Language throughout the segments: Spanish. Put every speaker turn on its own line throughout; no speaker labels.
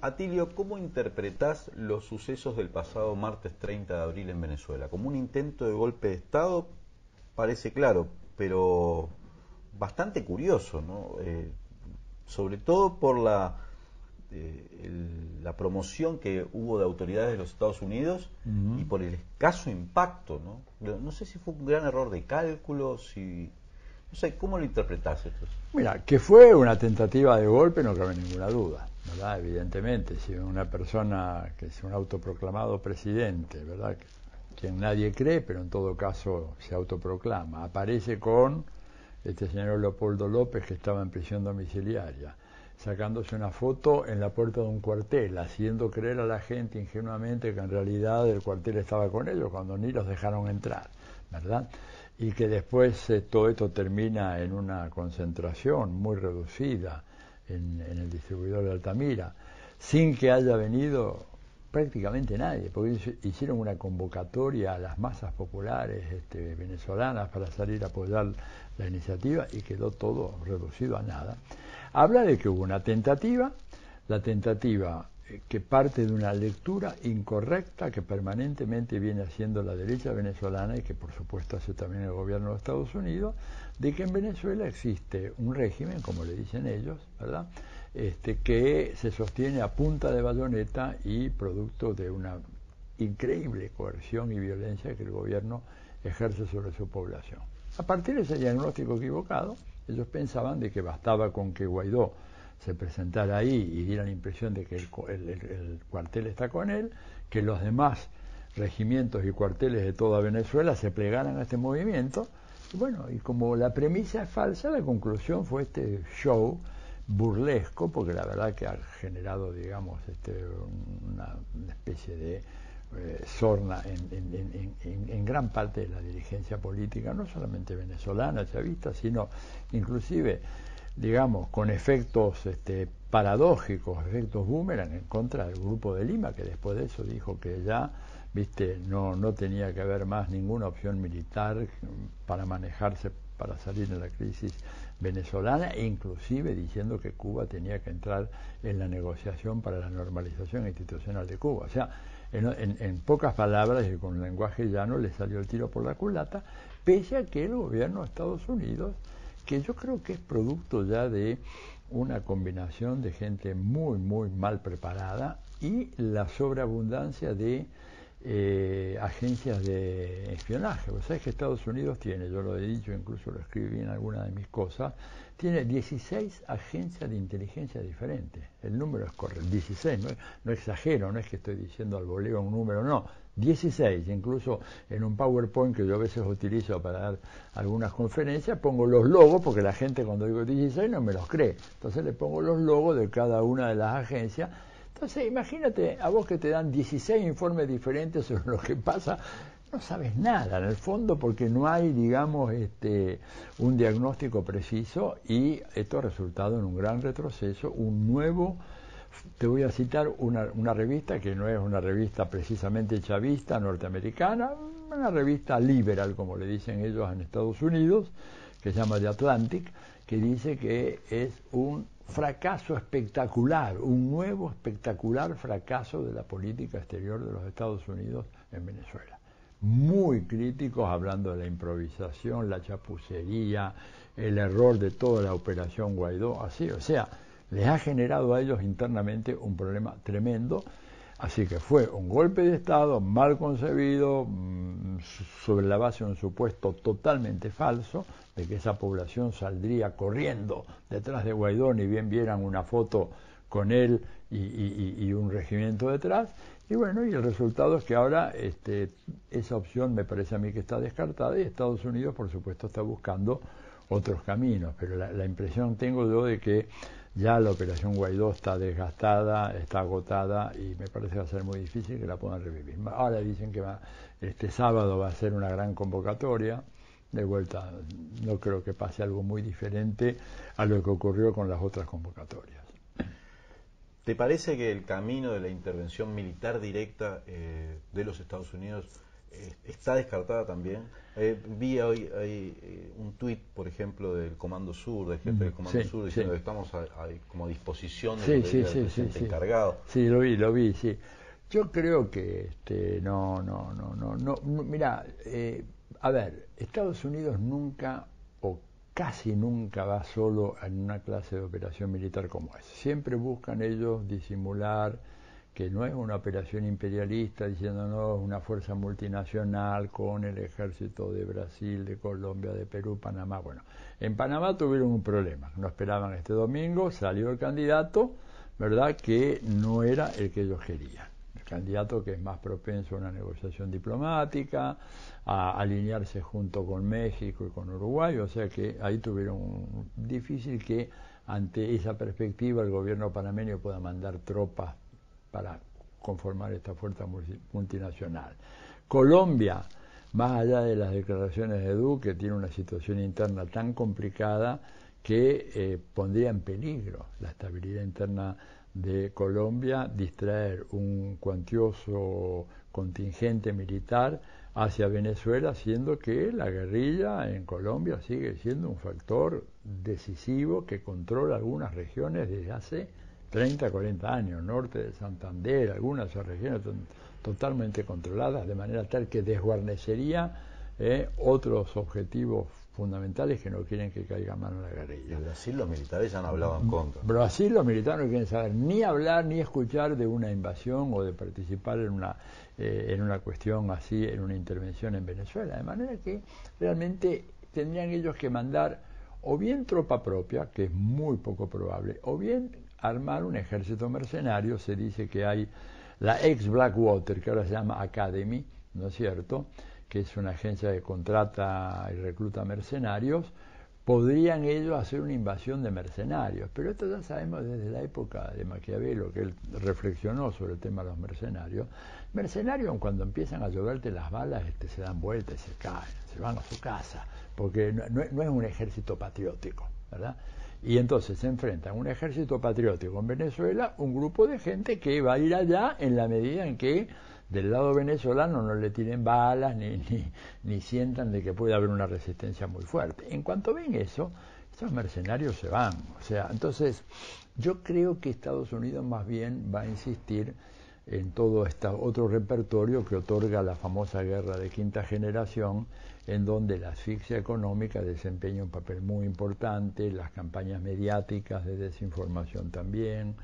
Atilio, ¿cómo interpretás los sucesos del pasado martes 30 de abril en Venezuela? ¿Como un intento de golpe de Estado? Parece claro, pero bastante curioso, ¿no? Eh, sobre todo por la este, la promoción que hubo de autoridades de los Estados Unidos y por el escaso impacto, ¿no? ¿no? sé si fue un gran error de cálculo, si... No sé, ¿cómo lo interpretaste?
Mira, que fue una tentativa de golpe, no cabe ninguna duda, ¿verdad? Evidentemente, si una persona que es un autoproclamado presidente, ¿verdad? Quien nadie cree, pero en todo caso se autoproclama, aparece con este señor Leopoldo López que estaba en prisión domiciliaria sacándose una foto en la puerta de un cuartel, haciendo creer a la gente ingenuamente que en realidad el cuartel estaba con ellos cuando ni los dejaron entrar, ¿verdad? Y que después eh, todo esto termina en una concentración muy reducida en, el distribuidor de Altamira, sin que haya venido prácticamente nadie, porque hicieron una convocatoria a las masas populares este, venezolanas para salir a apoyar la iniciativa y quedó todo reducido a nada. Habla de que hubo una tentativa, la tentativa eh, que parte de una lectura incorrecta que permanentemente viene haciendo la derecha venezolana y que por supuesto hace también el gobierno de Estados Unidos, de que en Venezuela existe un régimen, como le dicen ellos, ¿verdad? Este, que se sostiene a punta de bayoneta y producto de una increíble coerción y violencia que el gobierno ejerce sobre su población. A partir de ese diagnóstico equivocado, ellos pensaban de que bastaba con que Guaidó se presentara ahí y diera la impresión de que el, cuartel está con él, que los demás regimientos y cuarteles de toda Venezuela se plegaran a este movimiento. bueno, y como la premisa es falsa, la conclusión fue este show burlesco, porque la verdad que ha generado, digamos, este, una especie de eh, sorna en, gran parte de la dirigencia política, no solamente venezolana, chavista, sino inclusive, digamos, con efectos este, paradójicos, efectos boomerang en contra del grupo de Lima, que después de eso dijo que ya viste no, no tenía que haber más ninguna opción militar para manejarse para salir de la crisis venezolana e inclusive diciendo que Cuba tenía que entrar en la negociación para la normalización institucional de Cuba. O sea, en, pocas palabras y con lenguaje llano le salió el tiro por la culata, pese a que el gobierno de Estados Unidos, que yo creo que es producto ya de una combinación de gente muy, muy mal preparada y la sobreabundancia de eh, agencias de espionaje. Vos sabés que Estados Unidos tiene, yo lo he dicho, incluso lo escribí en alguna de mis cosas, tiene 16 agencias de inteligencia diferentes. El número es correcto, 16, no, exagero, no es que estoy diciendo al voleo un número, no, 16, incluso en un PowerPoint que yo a veces utilizo para dar algunas conferencias, pongo los logos, porque la gente cuando digo 16 no me los cree. Entonces le pongo los logos de cada una de las agencias entonces, imagínate a vos que te dan 16 informes diferentes sobre lo que pasa, no sabes nada en el fondo porque no hay, digamos, este, un diagnóstico preciso y esto ha resultado en un gran retroceso, un nuevo te voy a citar una, una, revista que no es una revista precisamente chavista norteamericana, una revista liberal, como le dicen ellos en Estados Unidos, que se llama The Atlantic, que dice que es un fracaso espectacular, un nuevo espectacular fracaso de la política exterior de los Estados Unidos en Venezuela. Muy críticos hablando de la improvisación, la chapucería, el error de toda la operación Guaidó, así, o sea, les ha generado a ellos internamente un problema tremendo. Así que fue un golpe de Estado mal concebido, mm, sobre la base de un supuesto totalmente falso, de que esa población saldría corriendo detrás de Guaidó, ni bien vieran una foto con él y, un regimiento detrás. Y bueno, y el resultado es que ahora este, esa opción me parece a mí que está descartada y Estados Unidos, por supuesto, está buscando otros caminos, pero la, impresión tengo yo de que ya la operación Guaidó está desgastada, está agotada y me parece que va a ser muy difícil que la puedan revivir. Ahora dicen que va, este sábado va a ser una gran convocatoria de vuelta, no creo que pase algo muy diferente a lo que ocurrió con las otras convocatorias.
¿Te parece que el camino de la intervención militar directa eh, de los Estados Unidos eh, está descartada también? Eh, vi hoy hay, un tuit, por ejemplo, del Comando Sur, del jefe del Comando Sur, diciendo que estamos a, como disposición
de encargado. Sí, lo vi, lo vi, sí. Yo creo que este, no, no, no, no, no. Mira, a ver, Estados Unidos nunca o casi nunca va solo en una clase de operación militar como es. Siempre buscan ellos disimular que no es una operación imperialista, diciéndonos una fuerza multinacional con el ejército de Brasil, de Colombia, de Perú, Panamá. Bueno, en Panamá tuvieron un problema, no esperaban este domingo, salió el candidato, ¿verdad? Que no era el que ellos querían candidato que es más propenso a una negociación diplomática, a alinearse junto con México y con Uruguay, o sea que ahí tuvieron un difícil que ante esa perspectiva el gobierno panameño pueda mandar tropas para conformar esta fuerza multinacional. Colombia, más allá de las declaraciones de Duque, tiene una situación interna tan complicada que eh, pondría en peligro la estabilidad interna de Colombia distraer un cuantioso contingente militar hacia Venezuela, siendo que la guerrilla en Colombia sigue siendo un factor decisivo que controla algunas regiones desde hace 30, 40 años, norte de Santander, algunas regiones totalmente controladas, de manera tal que desguarnecería ¿eh? otros objetivos fundamentales que no quieren que caiga mano la guerrilla. En Brasil los militares ya no hablaban mm, contra. Brasil los militares no quieren saber ni hablar ni escuchar de una invasión o de participar en una, eh, en una cuestión así, en una intervención en Venezuela. De manera que realmente tendrían ellos que mandar o bien tropa propia, que es muy poco probable, o bien armar un ejército mercenario. Se dice que hay la ex Blackwater, que ahora se llama Academy, ¿no es cierto? que es una agencia que contrata y recluta mercenarios, podrían ellos hacer una invasión de mercenarios. Pero esto ya sabemos desde la época de Maquiavelo, que él reflexionó sobre el tema de los mercenarios. Mercenarios, cuando empiezan a lloverte las balas, este, se dan vueltas y se caen, se van a su casa, porque no, es un ejército patriótico, ¿verdad? Y entonces se enfrentan un ejército patriótico en Venezuela, un grupo de gente que va a ir allá en la medida en que del lado venezolano no le tienen balas ni, ni, ni sientan de que puede haber una resistencia muy fuerte. En cuanto ven eso, esos mercenarios se van. O sea, entonces yo creo que Estados Unidos más bien va a insistir en todo este otro repertorio que otorga la famosa guerra de quinta generación, en donde la asfixia económica desempeña un papel muy importante, las campañas mediáticas de desinformación también,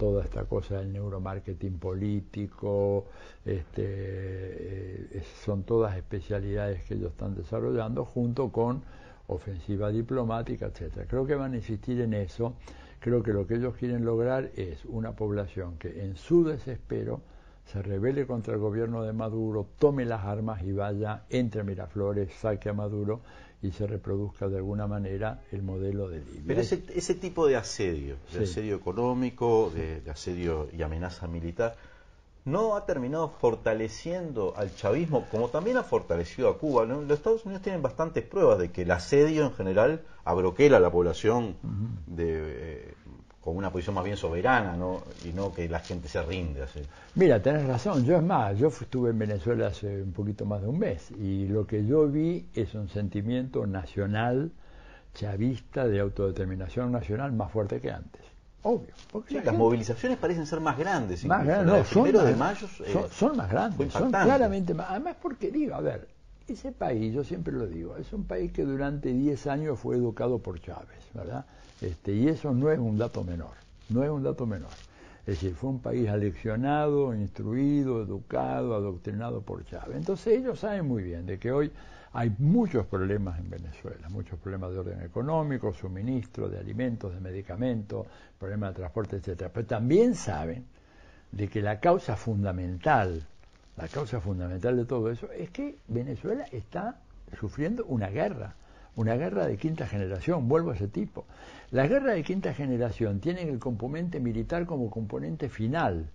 toda esta cosa del neuromarketing político, este, eh, son todas especialidades que ellos están desarrollando junto con ofensiva diplomática, etcétera. Creo que van a insistir en eso. Creo que lo que ellos quieren lograr es una población que en su desespero se rebele contra el gobierno de Maduro, tome las armas y vaya, entre Miraflores, saque a Maduro y se reproduzca de alguna manera el modelo de Libia. Pero
ese, ese tipo de asedio, de asedio económico, de, asedio y amenaza militar, no ha terminado fortaleciendo al chavismo como también ha fortalecido a Cuba. Los Estados Unidos tienen bastantes pruebas de que el asedio en general abroquela a la población de, eh, con una posición más bien soberana ¿no? y no que la gente se rinde.
Mira, tenés razón, yo es más, yo estuve en Venezuela hace un poquito más de un mes y lo que yo vi es un sentimiento nacional, chavista, de autodeterminación nacional más fuerte que antes. Obvio. Porque las movilizaciones parecen ser más grandes. Más grandes, son, de mayo, eh, son, más grandes, son claramente más. Además, porque digo, a ver, ese país, yo siempre lo digo, es un país que durante 10 años fue educado por Chávez, ¿verdad? Este, y eso no es un dato menor, no es un dato menor. Es decir, fue un país aleccionado, instruido, educado, adoctrinado por Chávez. Entonces ellos saben muy bien de que hoy hay muchos problemas en Venezuela, muchos problemas de orden económico, suministro de alimentos, de medicamentos, problemas de transporte, etcétera. Pero también saben de que la causa fundamental la causa fundamental de todo eso es que Venezuela está sufriendo una guerra, una guerra de quinta generación, vuelvo a ese tipo. La guerra de quinta generación tiene el componente militar como componente final,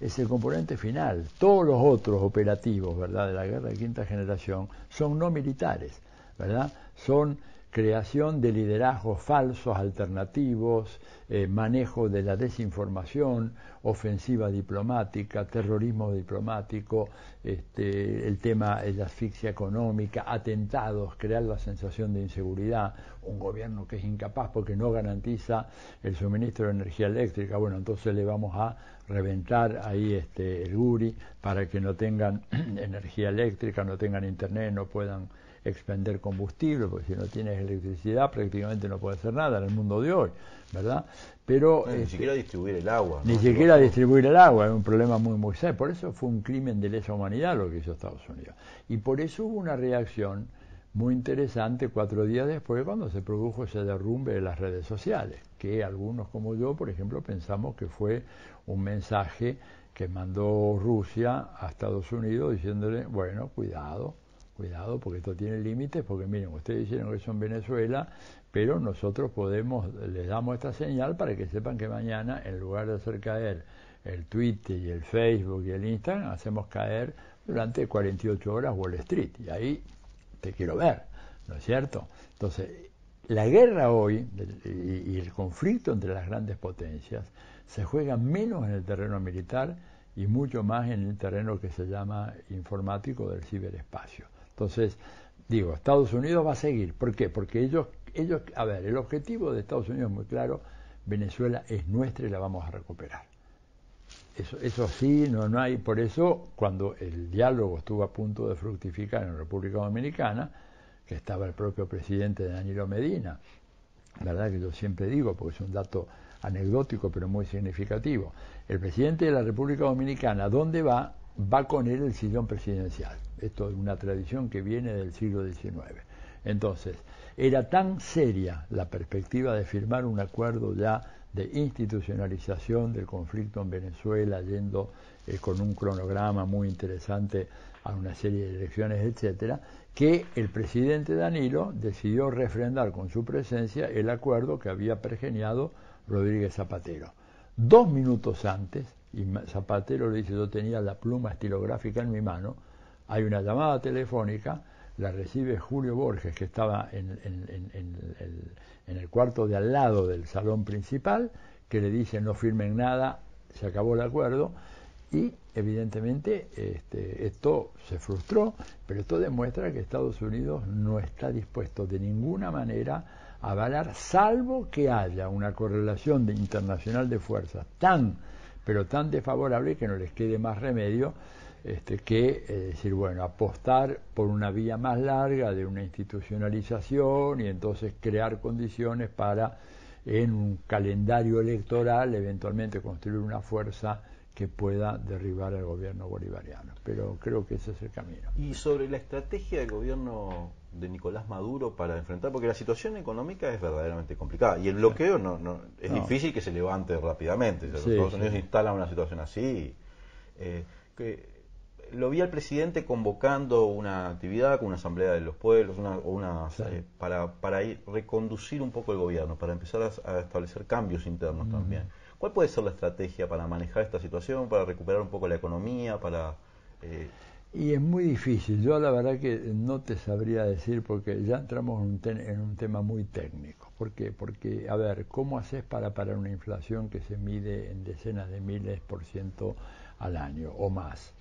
es el componente final. Todos los otros operativos, ¿verdad?, de la guerra de quinta generación son no militares, ¿verdad? Son creación de liderazgos falsos, alternativos, eh, manejo de la desinformación, ofensiva diplomática, terrorismo diplomático, este, el tema de la asfixia económica, atentados, crear la sensación de inseguridad, un gobierno que es incapaz porque no garantiza el suministro de energía eléctrica, bueno, entonces le vamos a reventar ahí este, el URI para que no tengan energía eléctrica, no tengan internet, no puedan expender combustible, porque si no tienes electricidad prácticamente no puedes hacer nada en el mundo de hoy, ¿verdad? Pero, ni este, siquiera distribuir el agua. Ni siquiera distribuir el agua, es un problema muy, muy serio. Por eso fue un crimen de lesa humanidad lo que hizo Estados Unidos. Y por eso hubo una reacción muy interesante cuatro días después cuando se produjo ese derrumbe de las redes sociales, que algunos como yo, por ejemplo, pensamos que fue un mensaje que mandó Rusia a Estados Unidos diciéndole, bueno, cuidado, cuidado porque esto tiene límites, porque miren, ustedes dijeron que son Venezuela, pero nosotros podemos, les damos esta señal para que sepan que mañana, en lugar de hacer caer el Twitter y el Facebook y el Instagram, hacemos caer durante 48 horas Wall Street. Y ahí te quiero ver, ¿no es cierto? Entonces, la guerra hoy y el conflicto entre las grandes potencias se juega menos en el terreno militar y mucho más en el terreno que se llama informático del ciberespacio. Entonces, digo, Estados Unidos va a seguir. ¿Por qué? Porque ellos, ellos, a ver, el objetivo de Estados Unidos es muy claro, Venezuela es nuestra y la vamos a recuperar. Eso, eso sí, no, no hay. Por eso, cuando el diálogo estuvo a punto de fructificar en la República Dominicana, que estaba el propio presidente Danilo Medina, la verdad que yo siempre digo, porque es un dato anecdótico pero muy significativo, el presidente de la República Dominicana, ¿dónde va? va con él el sillón presidencial. Esto es una tradición que viene del siglo XIX. Entonces, era tan seria la perspectiva de firmar un acuerdo ya de institucionalización del conflicto en Venezuela, yendo eh, con un cronograma muy interesante a una serie de elecciones, etcétera, que el presidente Danilo decidió refrendar con su presencia el acuerdo que había pergeniado Rodríguez Zapatero. Dos minutos antes, y Zapatero le dice, yo tenía la pluma estilográfica en mi mano, hay una llamada telefónica, la recibe Julio Borges, que estaba en, el, cuarto de al lado del salón principal, que le dice no firmen nada, se acabó el acuerdo, y evidentemente este, esto se frustró, pero esto demuestra que Estados Unidos no está dispuesto de ninguna manera a avalar, salvo que haya una correlación de internacional de fuerzas tan pero tan desfavorable que no les quede más remedio este, que eh, decir, bueno, apostar por una vía más larga de una institucionalización y entonces crear condiciones para en un calendario electoral eventualmente construir una fuerza que pueda derribar al gobierno bolivariano. Pero creo que ese es el camino.
Y sobre la estrategia del gobierno de Nicolás Maduro para enfrentar, porque la situación económica es verdaderamente complicada y el bloqueo no, no es difícil que se levante rápidamente. los Estados Unidos instalan una situación así. Eh, que, lo vi al presidente convocando una actividad con una asamblea de los pueblos, una, eh, para, para ir, reconducir un poco el gobierno, para empezar a, establecer cambios internos también. ¿Cuál puede ser la estrategia para manejar esta situación, para recuperar un poco la economía, para
eh, y es muy difícil. Yo la verdad que no te sabría decir porque ya entramos en un, tema muy técnico. ¿Por qué? Porque, a ver, ¿cómo haces para parar una inflación que se mide en decenas de miles por ciento al año o más?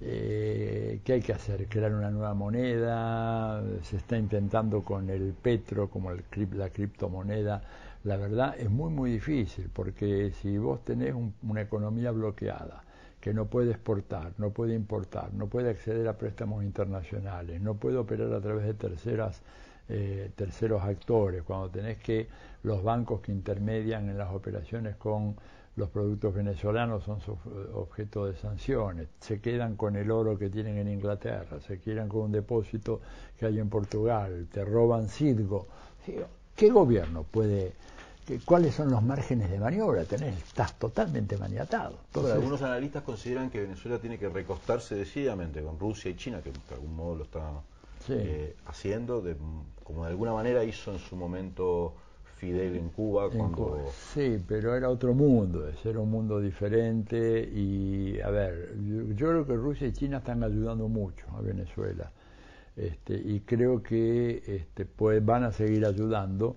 Eh, ¿Qué hay que hacer? ¿Crear una nueva moneda? ¿Se está intentando con el petro, como el, la criptomoneda? La verdad es muy, muy difícil porque si vos tenés una economía bloqueada, que no puede exportar, no puede importar, no puede acceder a préstamos internacionales, no puede operar a través de terceras, eh, terceros actores, cuando tenés que los bancos que intermedian en las operaciones con los productos venezolanos son objeto de sanciones, se quedan con el oro que tienen en Inglaterra, se quedan con un depósito que hay en Portugal, te roban Cidgo. ¿Qué gobierno puede cuáles son los márgenes de maniobra. Tenés, estás totalmente maniatado. algunos
analistas consideran que Venezuela tiene que recostarse decididamente con Rusia y China, que de algún modo lo está eh, haciendo, como de alguna manera hizo en su momento Fidel en Cuba.
Sí, pero era otro mundo, era un mundo diferente y, a ver, yo, creo que Rusia y China están ayudando mucho a Venezuela. Este, y creo que este, pues van a seguir ayudando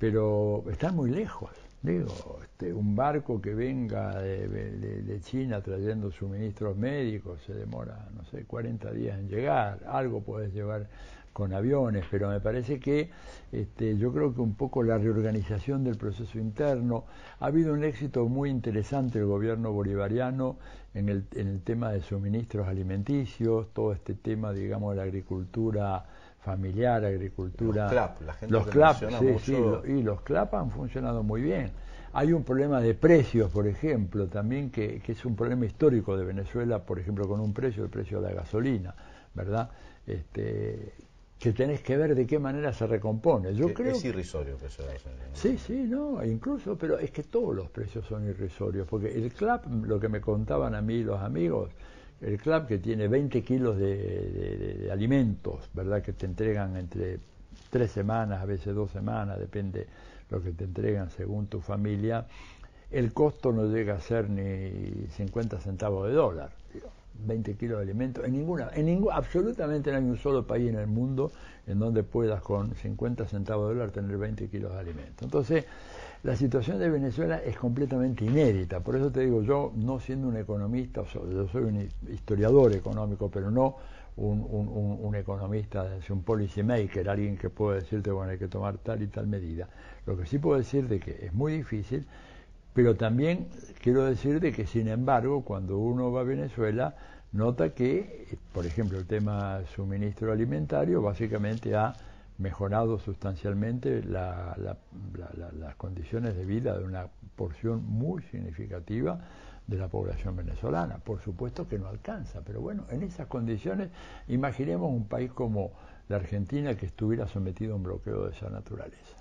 pero está muy lejos. Digo, este, un barco que venga de, China trayendo suministros médicos se demora, no sé, 40 días en llegar, algo puedes llevar con aviones, pero me parece que este, yo creo que un poco la reorganización del proceso interno, ha habido un éxito muy interesante el gobierno bolivariano en el, en el tema de suministros alimenticios, todo este tema, digamos, de la agricultura familiar, agricultura. Los CLAP, la gente y los CLAP han funcionado muy bien. Hay un problema de precios, por ejemplo, también que, es un problema histórico de Venezuela, por ejemplo, con un precio, el precio de la gasolina, ¿verdad? Este, que tenés que ver de qué manera se recompone. Yo es, creo irrisorio que Sí, sí, no, e incluso, pero es que todos los precios son irrisorios, porque el CLAP, lo que me contaban a mí los amigos, el club que tiene 20 kilos de, alimentos, ¿verdad? Que te entregan entre tres semanas, a veces dos semanas, depende lo que te entregan según tu familia. El costo no llega a ser ni 50 centavos de dólar. 20 kilos de alimentos, en ninguna, en ningún, absolutamente no hay un solo país en el mundo en donde puedas con 50 centavos de dólar tener 20 kilos de alimentos. Entonces, la situación de Venezuela es completamente inédita, por eso te digo, yo no siendo un economista, yo soy un historiador económico, pero no un, economista, un economista, un policymaker, alguien que puede decirte, bueno, hay que tomar tal y tal medida. Lo que sí puedo decir de que es muy difícil, pero también quiero decir de que, sin embargo, cuando uno va a Venezuela, nota que, eh, por ejemplo, el tema suministro alimentario básicamente ha mejorado sustancialmente las condiciones de vida de una porción muy significativa de la población venezolana. Por supuesto que no alcanza, pero bueno, en esas condiciones imaginemos un país como la Argentina que estuviera sometido a un bloqueo de esa naturaleza.